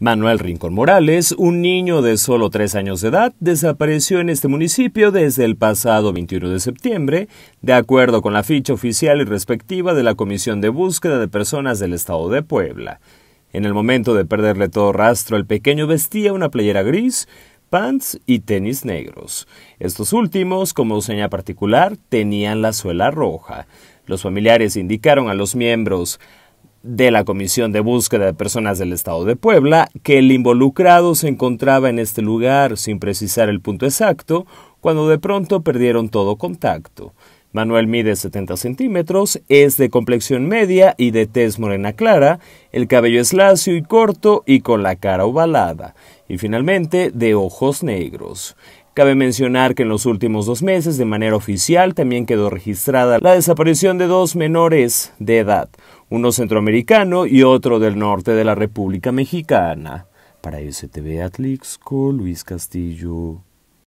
Manuel Rincón Morales, un niño de solo tres años de edad, desapareció en este municipio desde el pasado 21 de septiembre, de acuerdo con la ficha oficial y respectiva de la Comisión de Búsqueda de Personas del Estado de Puebla. En el momento de perderle todo rastro, el pequeño vestía una playera gris, pants y tenis negros. Estos últimos, como seña particular, tenían la suela roja. Los familiares indicaron a los miembros de la Comisión de Búsqueda de Personas del Estado de Puebla que el involucrado se encontraba en este lugar sin precisar el punto exacto, cuando de pronto perdieron todo contacto. Manuel mide 70 centímetros, es de complexión media y de tez morena clara, el cabello es lacio y corto y con la cara ovalada, y finalmente de ojos negros. Cabe mencionar que en los últimos dos meses, de manera oficial, también quedó registrada la desaparición de dos menores de edad, uno centroamericano y otro del norte de la República Mexicana. Para STV Atlixco, Luis Castillo.